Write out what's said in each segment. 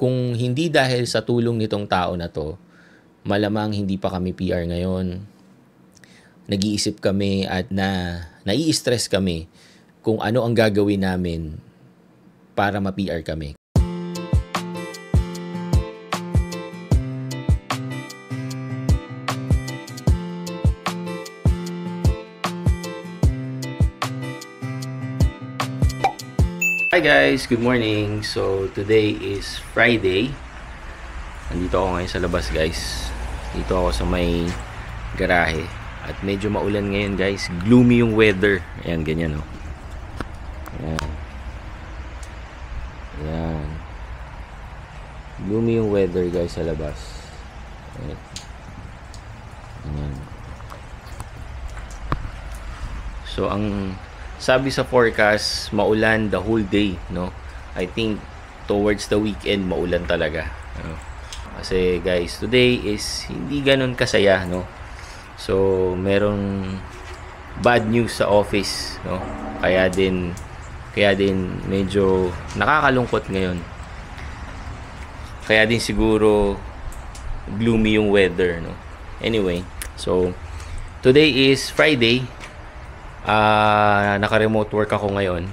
kung hindi dahil sa tulong nitong tao na to, malamang hindi pa kami PR ngayon. Nag-iisip kami at na nai-stress kami kung ano ang gagawin namin para ma-PR kami. Hi guys, good morning. So today is Friday. Nandito ako ngayon sa labas guys. Dito ako sa may garahe. At medyo maulan ngayon guys. Gloomy yung weather. Ayan, ganyan o. Oh. Ayan. Gloomy yung weather guys sa labas. Ayan. Ayan. So ang sabi sa forecast maulan the whole day no I think towards the weekend maulan talaga no? kasi guys today is hindi ganun kasaya no so merong bad news sa office no kaya din kaya din medyo nakakalungkot ngayon kaya din siguro gloomy yung weather no anyway so today is Friday uh, naka-remote work ako ngayon.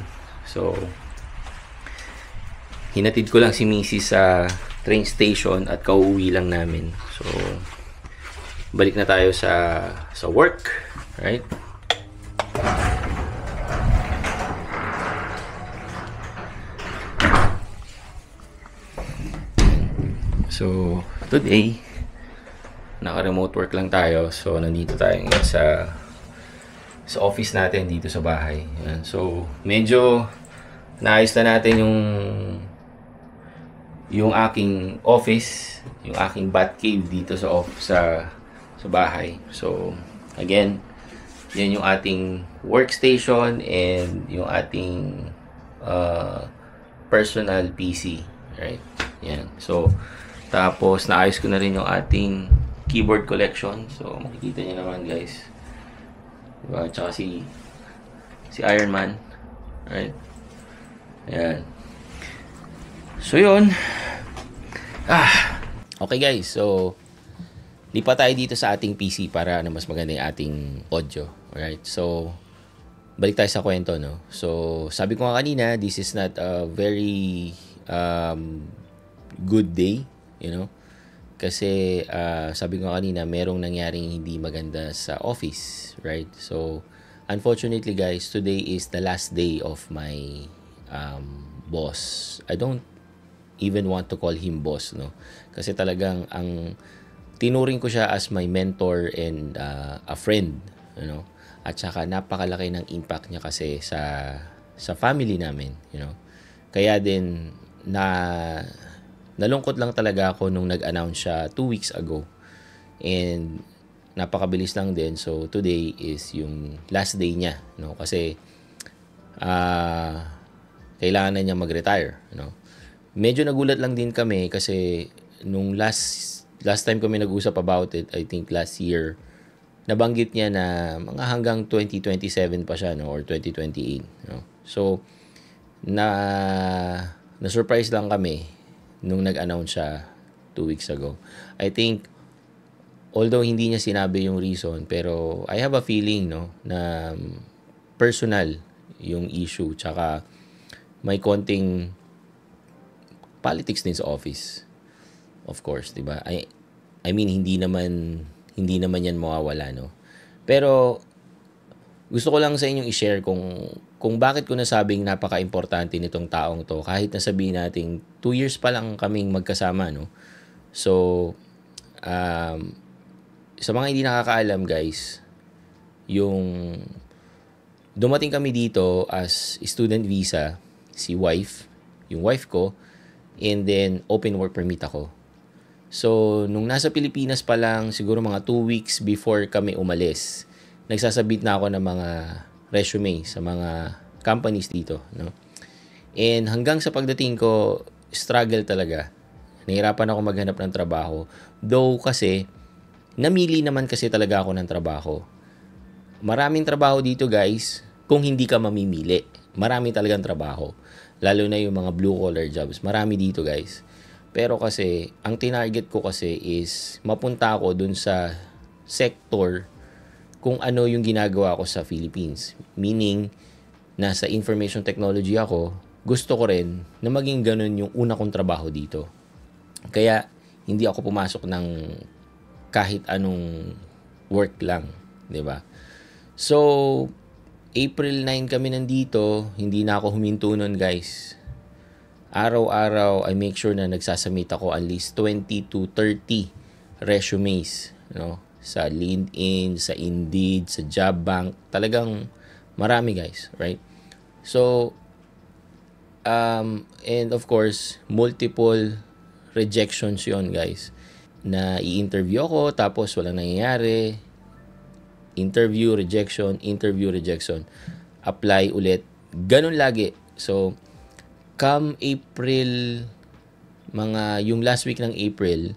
So, hinatid ko lang si Missy sa train station at kauwi lang namin. So, balik na tayo sa sa work, right? So, today, naka-remote work lang tayo. So, nandito tayo sa sa office natin dito sa bahay. Yan. So, medyo naayos na natin yung yung aking office, yung aking Batcave dito sa off sa sa bahay. So, again, yan yung ating workstation and yung ating uh, personal PC, right? Yan. So, tapos naayos ko na rin yung ating keyboard collection. So, makikita niyo naman, guys. Diba? Tsaka si si Iron Man. Right? Ayan. So, yun. Ah. Okay, guys. So, lipat tayo dito sa ating PC para ano, mas maganda yung ating audio. right So, balik tayo sa kwento, no? So, sabi ko nga kanina, this is not a very um, good day, you know? Kasi uh, sabi ko kanina, merong nangyaring hindi maganda sa office, right? So, unfortunately guys, today is the last day of my um, boss. I don't even want to call him boss, no? Kasi talagang ang tinuring ko siya as my mentor and uh, a friend, you know? At saka napakalaki ng impact niya kasi sa sa family namin, you know? Kaya din na nalungkot lang talaga ako nung nag-announce siya 2 weeks ago. And napakabilis lang din. So today is yung last day niya, no? Kasi uh, kailangan na niya mag-retire, no? Medyo nagulat lang din kami kasi nung last last time kami nag-usap about it, I think last year, nabanggit niya na mga hanggang 2027 pa siya, no? Or 2028, no? So, na na-surprise lang kami nung nag-announce siya two weeks ago. I think, although hindi niya sinabi yung reason, pero I have a feeling, no, na um, personal yung issue, tsaka may konting politics din sa office. Of course, di ba? I, I mean, hindi naman, hindi naman yan mawawala, no? Pero, gusto ko lang sa inyong i-share kung kung bakit ko nasabing napaka-importante nitong taong to kahit na sabihin natin 2 years pa lang kaming magkasama no so um, sa mga hindi nakakaalam guys yung dumating kami dito as student visa si wife yung wife ko and then open work permit ako so nung nasa Pilipinas pa lang siguro mga 2 weeks before kami umalis nagsasabit na ako ng mga resume sa mga companies dito, no? And hanggang sa pagdating ko, struggle talaga. Nahirapan ako maghanap ng trabaho. Though kasi, namili naman kasi talaga ako ng trabaho. Maraming trabaho dito guys, kung hindi ka mamimili. Marami talagang trabaho. Lalo na yung mga blue collar jobs. Marami dito guys. Pero kasi, ang tinarget ko kasi is mapunta ako dun sa sector kung ano yung ginagawa ko sa Philippines. Meaning, nasa information technology ako, gusto ko rin na maging ganun yung una kong trabaho dito. Kaya, hindi ako pumasok ng kahit anong work lang, 'di ba? So April 9 kami nandito, hindi na ako huminto nun, guys. Araw-araw, I make sure na nagsasubmit ako at least 20 to 30 resumes, no? sa LinkedIn, sa Indeed, sa Job Bank. Talagang marami guys, right? So, um, and of course, multiple rejections yon guys. Na i-interview ako, tapos wala nangyayari. Interview, rejection, interview, rejection. Apply ulit. Ganun lagi. So, come April, mga yung last week ng April,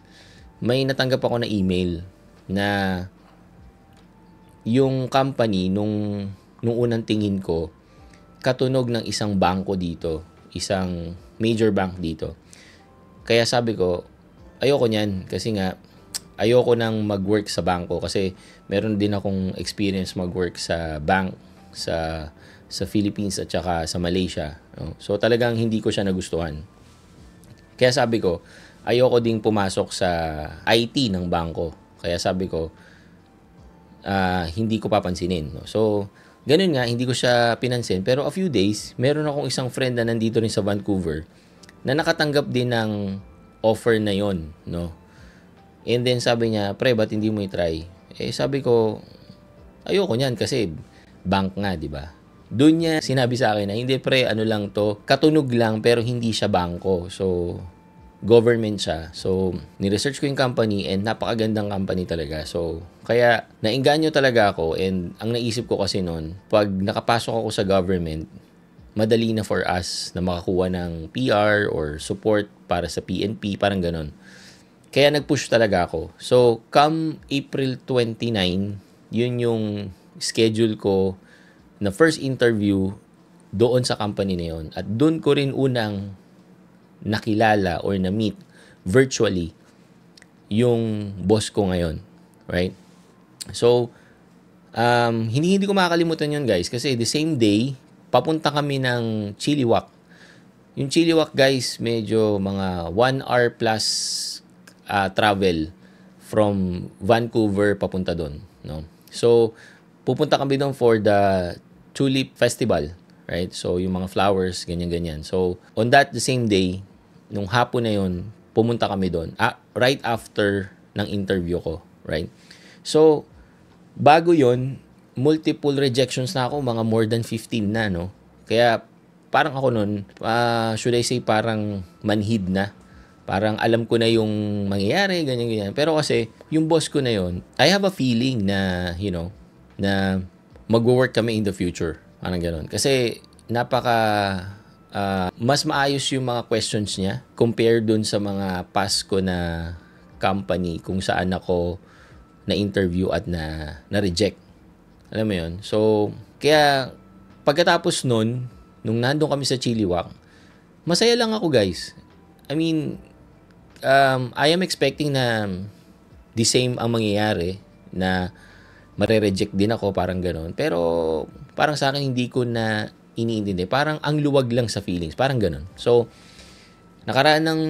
may natanggap ako na email na yung company nung nung unang tingin ko katunog ng isang bangko dito, isang major bank dito. Kaya sabi ko, ayoko niyan kasi nga ayoko nang mag-work sa bangko kasi meron din akong experience mag-work sa bank sa sa Philippines at saka sa Malaysia. So talagang hindi ko siya nagustuhan. Kaya sabi ko, ayoko ding pumasok sa IT ng bangko. Kaya sabi ko, uh, hindi ko papansinin. No? So, ganun nga, hindi ko siya pinansin. Pero a few days, meron akong isang friend na nandito rin sa Vancouver na nakatanggap din ng offer na yon no? And then sabi niya, pre, ba't hindi mo i-try? Eh sabi ko, ayoko niyan kasi bank nga, di ba? Doon niya sinabi sa akin na, hindi pre, ano lang to, katunog lang pero hindi siya bangko. So, government siya. So, ni-research ko yung company and napakagandang company talaga. So, kaya nainganyo talaga ako and ang naisip ko kasi noon, pag nakapasok ako sa government, madali na for us na makakuha ng PR or support para sa PNP, parang ganun. Kaya nag-push talaga ako. So, come April 29, yun yung schedule ko na first interview doon sa company na yun. At doon ko rin unang nakilala or na-meet virtually yung boss ko ngayon. Right? So, um, hindi, hindi ko makakalimutan yun guys kasi the same day, papunta kami ng Chiliwak. Yung Chiliwak guys, medyo mga 1 hour plus uh, travel from Vancouver papunta doon. No? So, pupunta kami doon for the Tulip Festival. Right? So, yung mga flowers, ganyan-ganyan. So, on that the same day, nung hapon na yun, pumunta kami doon. Uh, right after ng interview ko, right? So, bago yon multiple rejections na ako, mga more than 15 na, no? Kaya, parang ako nun, uh, should I say, parang manhid na. Parang alam ko na yung mangyayari, ganyan-ganyan. Pero kasi, yung boss ko na yon I have a feeling na, you know, na magwo-work kami in the future. Parang ganun. Kasi, napaka uh, mas maayos yung mga questions niya compared dun sa mga past ko na company kung saan ako na-interview at na, na-reject. Alam mo yun? So, kaya pagkatapos nun, nung nandun kami sa Chiliwak, masaya lang ako guys. I mean, um, I am expecting na the same ang mangyayari na mare-reject din ako parang ganoon. Pero parang sa akin hindi ko na iniintindi. Parang ang luwag lang sa feelings. Parang ganun. So, nakaraan ng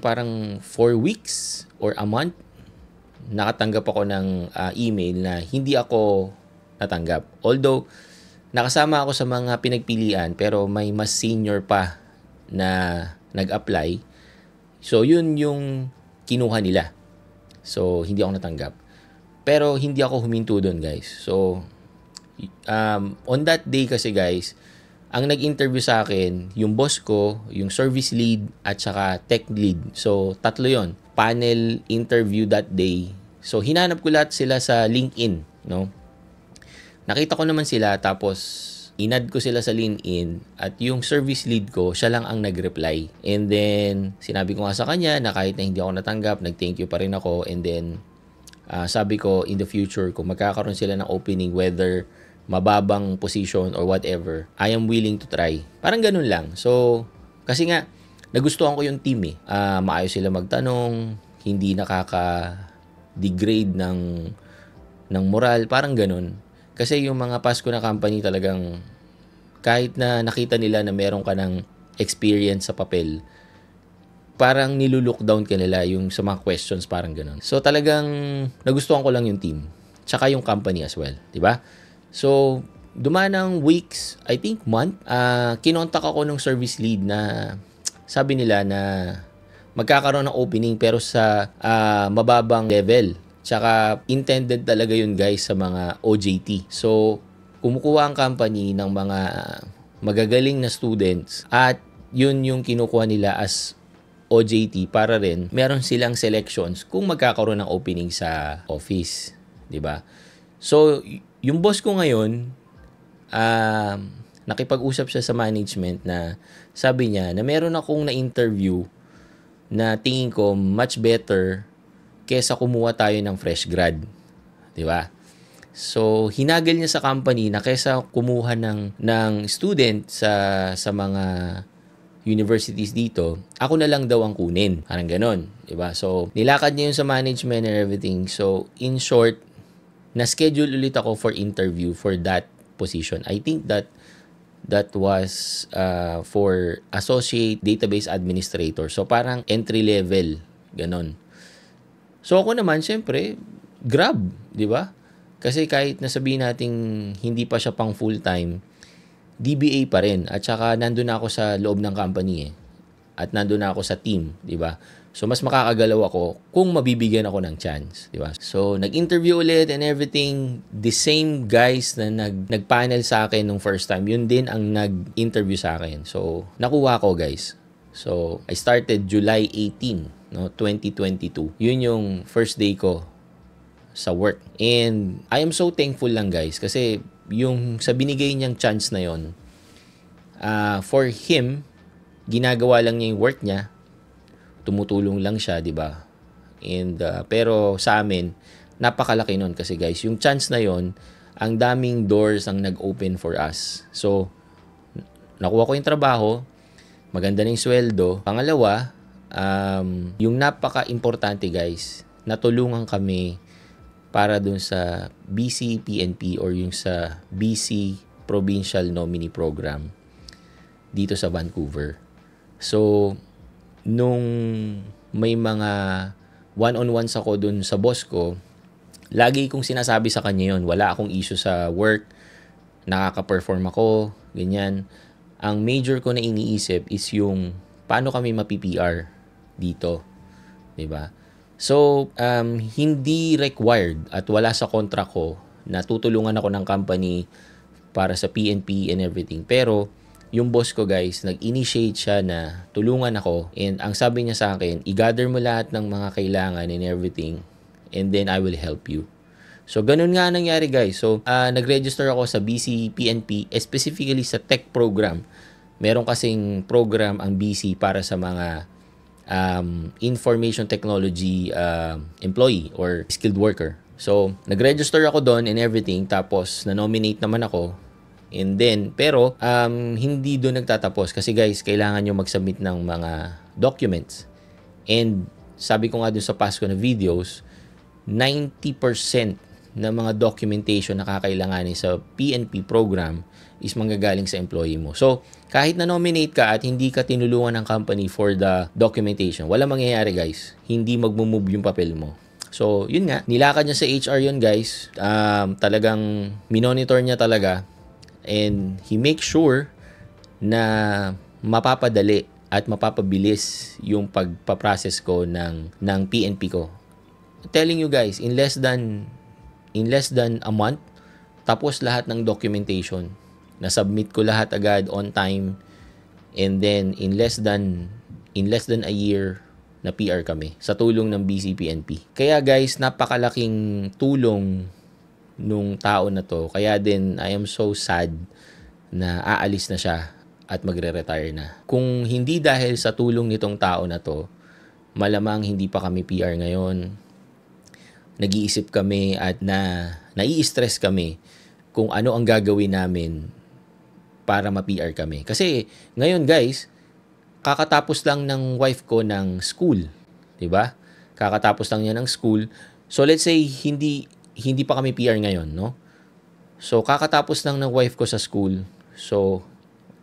parang 4 weeks or a month, nakatanggap ako ng uh, email na hindi ako natanggap. Although, nakasama ako sa mga pinagpilian pero may mas senior pa na nag-apply. So, yun yung kinuha nila. So, hindi ako natanggap. Pero, hindi ako huminto doon, guys. So, um, on that day kasi, guys, ang nag-interview sa akin, yung boss ko, yung service lead, at saka tech lead. So, tatlo yon Panel interview that day. So, hinanap ko lahat sila sa LinkedIn. No? Nakita ko naman sila, tapos inad ko sila sa LinkedIn at yung service lead ko, siya lang ang nag-reply. And then, sinabi ko nga sa kanya na kahit na hindi ako natanggap, nag-thank you pa rin ako. And then, uh, sabi ko, in the future, kung magkakaroon sila ng opening, whether mababang position or whatever, I am willing to try. Parang ganun lang. So, kasi nga, nagustuhan ko yung team eh. Uh, maayos sila magtanong, hindi nakaka-degrade ng, ng moral, parang ganun. Kasi yung mga Pasko na company talagang kahit na nakita nila na meron ka ng experience sa papel, parang nilulockdown ka nila yung sa mga questions parang ganun. So talagang nagustuhan ko lang yung team. Tsaka yung company as well, di ba? So, dumaan ng weeks, I think month, uh, kinontak ako ng service lead na sabi nila na magkakaroon ng opening pero sa uh, mababang level. Tsaka intended talaga yun guys sa mga OJT. So, kumukuha ang company ng mga magagaling na students at yun yung kinukuha nila as OJT para rin meron silang selections kung magkakaroon ng opening sa office, 'di ba? So yung boss ko ngayon, uh, nakipag-usap siya sa management na sabi niya na meron akong na-interview na tingin ko much better kesa kumuha tayo ng fresh grad. Di ba? So, hinagal niya sa company na kesa kumuha ng, ng student sa, sa mga universities dito, ako na lang daw ang kunin. Parang ganon, di ba? So, nilakad niya yun sa management and everything. So, in short, na-schedule ulit ako for interview for that position. I think that that was uh, for associate database administrator. So parang entry level, ganon. So ako naman, syempre, grab, di ba? Kasi kahit nasabihin nating hindi pa siya pang full-time, DBA pa rin. At saka nandun ako sa loob ng company eh. At nandun ako sa team, di ba? So mas makakagalaw ako kung mabibigyan ako ng chance, di ba? So nag-interview ulit and everything, the same guys na nag nag-panel sa akin nung first time, yun din ang nag-interview sa akin. So nakuha ko, guys. So I started July 18, no, 2022. Yun yung first day ko sa work. And I am so thankful lang guys kasi yung sa binigay niyang chance na yon uh, ah, for him, ginagawa lang niya yung work niya tumutulong lang siya, 'di ba? And uh, pero sa amin, napakalaki nun kasi guys, yung chance na yon, ang daming doors ang nag-open for us. So nakuha ko yung trabaho, maganda ng sweldo. Pangalawa, um, yung napaka-importante guys, natulungan kami para dun sa BCPNP or yung sa BC Provincial Nominee Program dito sa Vancouver. So, nung may mga one-on-ones ako dun sa boss ko, lagi kong sinasabi sa kanya yon wala akong issue sa work, nakaka-perform ako, ganyan. Ang major ko na iniisip is yung paano kami mapipr dito, 'di ba? So, um, hindi required at wala sa contract ko na tutulungan ako ng company para sa PNP and everything. Pero, yung boss ko guys, nag-initiate siya na tulungan ako. And ang sabi niya sa akin, i-gather mo lahat ng mga kailangan and everything and then I will help you. So, ganun nga nangyari guys. So, uh, nag-register ako sa BCPNP, specifically sa tech program. Meron kasing program ang BC para sa mga um, information technology uh, employee or skilled worker. So, nag-register ako doon and everything. Tapos, na-nominate naman ako. And then, pero um, hindi doon nagtatapos kasi guys, kailangan nyo mag-submit ng mga documents. And sabi ko nga doon sa Pasko na videos, 90% ng mga documentation na kakailanganin sa PNP program is manggagaling sa employee mo. So, kahit na-nominate ka at hindi ka tinulungan ng company for the documentation, wala mangyayari guys. Hindi magmumove yung papel mo. So, yun nga, nilakad niya sa HR yun guys. Um, talagang minonitor niya talaga and he makes sure na mapapadali at mapapabilis yung pagpaprocess ko ng ng PNP ko. I'm telling you guys, in less than in less than a month, tapos lahat ng documentation. Na-submit ko lahat agad on time and then in less than in less than a year na PR kami sa tulong ng BCPNP. Kaya guys, napakalaking tulong nung tao na to. Kaya din, I am so sad na aalis na siya at magre-retire na. Kung hindi dahil sa tulong nitong tao na to, malamang hindi pa kami PR ngayon. Nag-iisip kami at na nai-stress kami kung ano ang gagawin namin para ma-PR kami. Kasi ngayon guys, kakatapos lang ng wife ko ng school, 'di ba? Kakatapos lang niya ng school. So let's say hindi hindi pa kami PR ngayon, no? So, kakatapos lang ng wife ko sa school. So,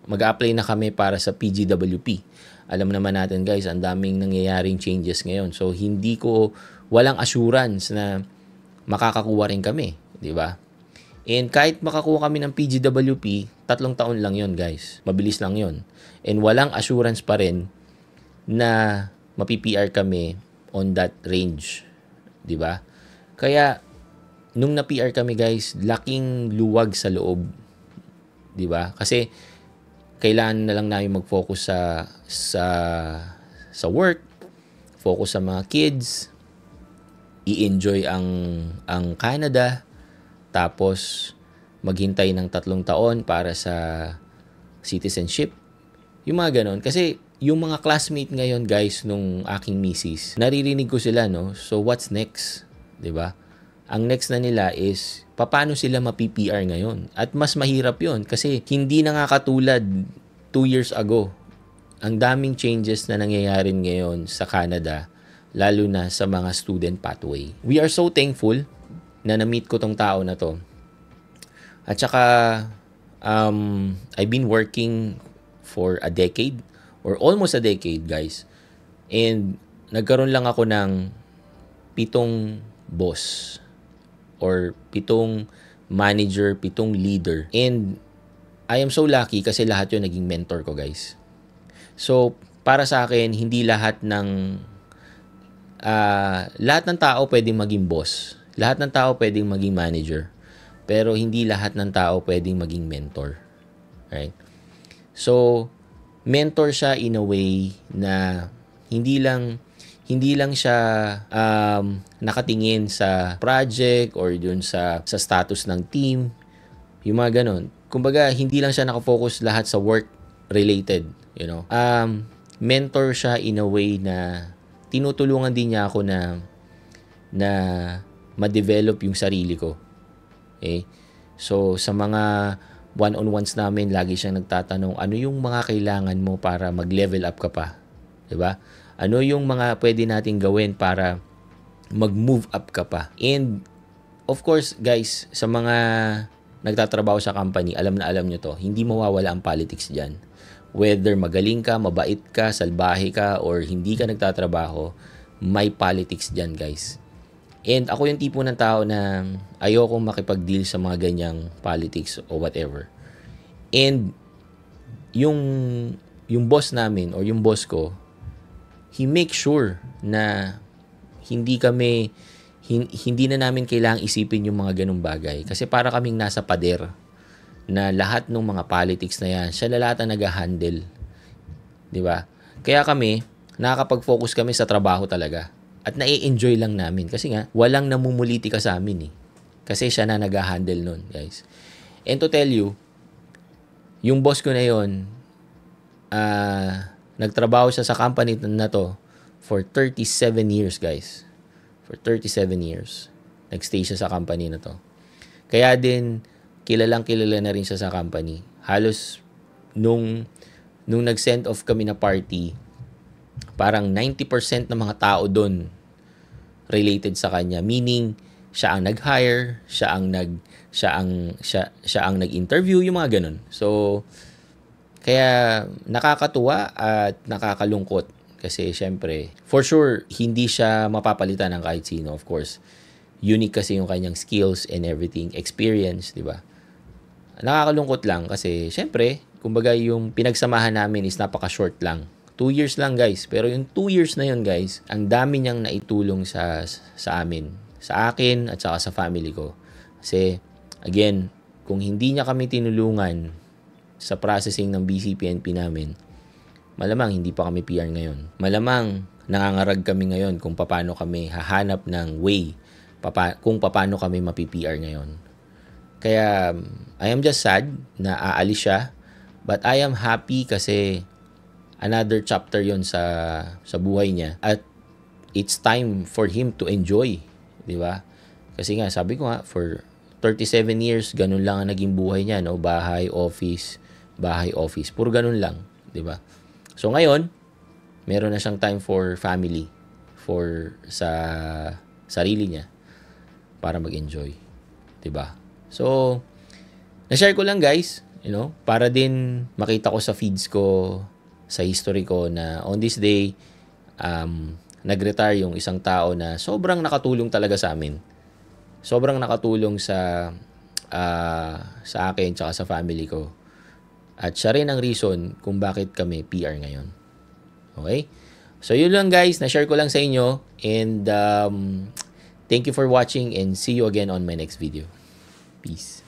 mag-apply na kami para sa PGWP. Alam naman natin guys, ang daming nangyayaring changes ngayon. So, hindi ko, walang assurance na makakakuha rin kami. di ba? And kahit makakuha kami ng PGWP, tatlong taon lang yon guys. Mabilis lang yon And walang assurance pa rin na mapipr kami on that range. di ba? Kaya, nung na-PR kami guys, laking luwag sa loob. 'Di ba? Kasi kailan na lang namin mag-focus sa sa sa work, focus sa mga kids, i-enjoy ang ang Canada, tapos maghintay ng tatlong taon para sa citizenship. Yung mga ganon. Kasi yung mga classmate ngayon guys nung aking misis, naririnig ko sila no, so what's next? 'Di ba? ang next na nila is paano sila mapi ngayon. At mas mahirap yon kasi hindi na nga katulad 2 years ago. Ang daming changes na nangyayari ngayon sa Canada, lalo na sa mga student pathway. We are so thankful na na-meet ko tong tao na to. At saka, um, I've been working for a decade or almost a decade, guys. And nagkaroon lang ako ng pitong boss or pitong manager, pitong leader. And I am so lucky kasi lahat yun naging mentor ko guys. So para sa akin, hindi lahat ng uh, lahat ng tao pwedeng maging boss. Lahat ng tao pwedeng maging manager. Pero hindi lahat ng tao pwedeng maging mentor. Right? So, mentor siya in a way na hindi lang hindi lang siya um, nakatingin sa project or dun sa, sa status ng team. Yung mga ganun. Kumbaga, hindi lang siya nakafocus lahat sa work-related. You know? Um, mentor siya in a way na tinutulungan din niya ako na na ma-develop yung sarili ko. Okay? So, sa mga one-on-ones namin, lagi siyang nagtatanong, ano yung mga kailangan mo para mag-level up ka pa? 'di ba? Ano yung mga pwede nating gawin para mag-move up ka pa? And of course, guys, sa mga nagtatrabaho sa company, alam na alam nyo to, hindi mawawala ang politics dyan. Whether magaling ka, mabait ka, salbahe ka, or hindi ka nagtatrabaho, may politics dyan, guys. And ako yung tipo ng tao na ayokong makipag-deal sa mga ganyang politics o whatever. And yung yung boss namin or yung boss ko, he makes sure na hindi kami hin, hindi na namin kailangang isipin yung mga ganung bagay kasi para kaming nasa pader na lahat ng mga politics na yan siya lalata lahat nag-handle 'di ba kaya kami nakakapag-focus kami sa trabaho talaga at nai-enjoy lang namin kasi nga walang namumuliti ka sa amin eh kasi siya na nag-handle noon guys and to tell you yung boss ko na yon ah uh, Nagtrabaho siya sa company na to for 37 years, guys. For 37 years. Nagstay siya sa company na to. Kaya din, kilalang kilala na rin siya sa company. Halos nung, nung nag-send off kami na party, parang 90% ng mga tao doon related sa kanya. Meaning, siya ang nag-hire, siya ang nag siya ang siya, siya ang nag-interview, yung mga ganun. So, kaya nakakatuwa at nakakalungkot kasi syempre, for sure, hindi siya mapapalitan ng kahit sino, of course. Unique kasi yung kanyang skills and everything, experience, di ba? Nakakalungkot lang kasi syempre, kumbaga yung pinagsamahan namin is napaka-short lang. Two years lang guys, pero yung two years na yun guys, ang dami niyang naitulong sa, sa amin, sa akin at saka sa family ko. Kasi, again, kung hindi niya kami tinulungan, sa processing ng BCPNP namin, malamang hindi pa kami PR ngayon. Malamang nangangarag kami ngayon kung paano kami hahanap ng way papa, kung paano kami mapi-PR ngayon. Kaya I am just sad na aalis siya but I am happy kasi another chapter yon sa sa buhay niya at it's time for him to enjoy, 'di ba? Kasi nga sabi ko nga for 37 years ganun lang ang naging buhay niya, no? Bahay, office, bahay, office. Puro ganun lang, 'di ba? So ngayon, meron na siyang time for family, for sa sarili niya para mag-enjoy, 'di ba? So na-share ko lang guys, you know, para din makita ko sa feeds ko, sa history ko na on this day um nag-retire yung isang tao na sobrang nakatulong talaga sa amin. Sobrang nakatulong sa uh, sa akin tsaka sa family ko at siya rin ang reason kung bakit kami PR ngayon. Okay? So yun lang guys, na-share ko lang sa inyo and um, thank you for watching and see you again on my next video. Peace.